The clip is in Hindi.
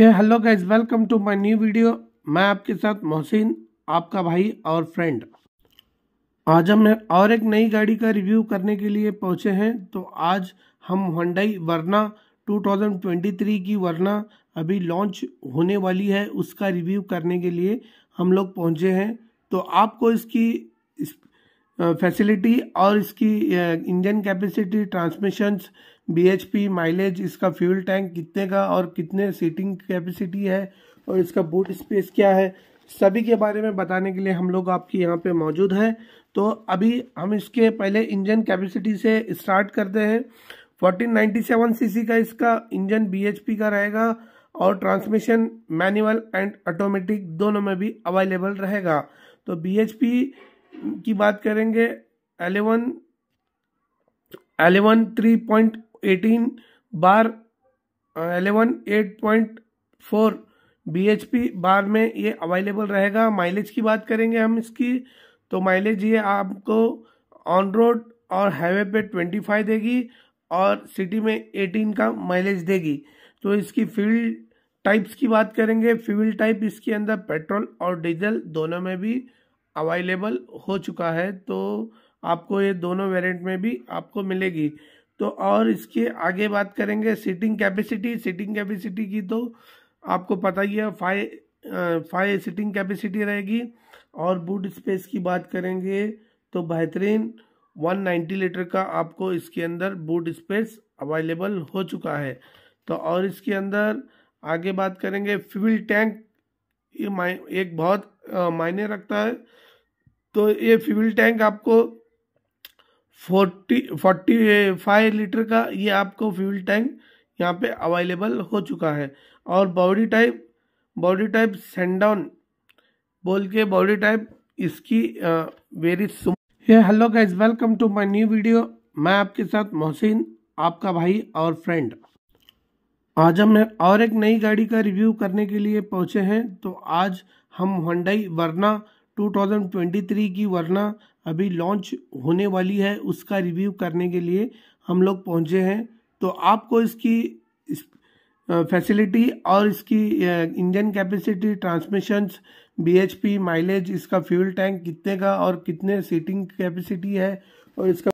ये hello guys welcome to my new video मैं आपके साथ मोहसिन आपका भाई और फ्रेंड आज हम और एक नई गाड़ी का रिव्यू करने के लिए पहुंचे हैं तो आज हम होंडाई वरना 2023 की वरना अभी लॉन्च होने वाली है उसका रिव्यू करने के लिए हम लोग पहुंचे हैं तो आपको इसकी फैसिलिटी और इसकी engine capacity transmissions BHP mileage इसका फ्यूल टैंक कितने का और कितने सीटिंग कैपेसिटी है और इसका बूट स्पेस क्या है सभी के बारे में बताने के लिए हम लोग आपके यहाँ पे मौजूद हैं तो अभी हम इसके पहले इंजन कैपेसिटी से स्टार्ट करते हैं 1497 सीसी का इसका इंजन बीएचपी का रहेगा और ट्रांसमिशन मैनुअल एंड ऑटोमेटिक दोनों में भी अवेलेबल रहेगा तो बी की बात करेंगे eleven eleven three point eighteen bar eleven eight point four B H P bar में ये अवेलेबल रहेगा माइलेज की बात करेंगे हम इसकी तो माइलेज ये आपको ऑन रोड और हाईवे पे ट्वेंटी फाइव देगी और सिटी में एटीन का माइलेज देगी तो इसकी फील्ड टाइप्स की बात करेंगे फ्यूल टाइप इसके अंदर पेट्रोल और डीजल दोनों में भी अवेलेबल हो चुका है तो आपको ये दोनों वेरिएंट में भी आपको मिलेगी तो और इसके आगे बात करेंगे सीटिंग कैपेसिटी सीटिंग कैपेसिटी की तो आपको पता ही है फाइव फाइव सीटिंग कैपेसिटी रहेगी और बूट स्पेस की बात करेंगे तो बेहतरीन 190 लीटर का आपको इसके अंदर बूट स्पेस अवेलेबल हो चुका है तो और इसके अंदर आगे बात करेंगे फ्यूल टैंक ये एक बहुत मायने रखता है तो ये फ्यूल टैंक आपको फोर्टी फोर्टी फाइव लीटर का ये आपको फ्यूल टैंक यहाँ पे अवेलेबल हो चुका है और body type body type sedan बोल के बॉडी टाइप इसकी वेरी सुम ये hello guys welcome to my new video मैं आपके साथ मोहसिन आपका भाई और फ्रेंड आज हम और एक नई गाड़ी का रिव्यू करने के लिए पहुँचे हैं तो आज हम हंडई वरना 2023 की वरना अभी लॉन्च होने वाली है उसका रिव्यू करने के लिए हम लोग पहुंचे हैं तो आपको इसकी इस, फैसिलिटी और इसकी engine capacity transmissions BHP mileage इसका फ्यूल टैंक कितने का और कितने सीटिंग कैपेसिटी है और इसका